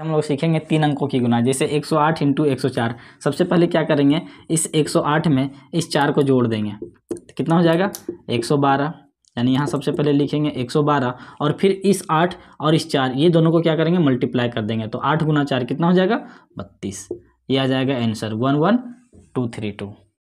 हम लोग सीखेंगे तीन अंकों की गुना जैसे 108 सौ आठ इंटू एक सबसे पहले क्या करेंगे इस 108 में इस चार को जोड़ देंगे तो कितना हो जाएगा 112 यानी यहाँ सबसे पहले लिखेंगे 112 और फिर इस आठ और इस चार ये दोनों को क्या करेंगे मल्टीप्लाई कर देंगे तो आठ गुना चार कितना हो जाएगा बत्तीस ये आ जाएगा answer one one two three to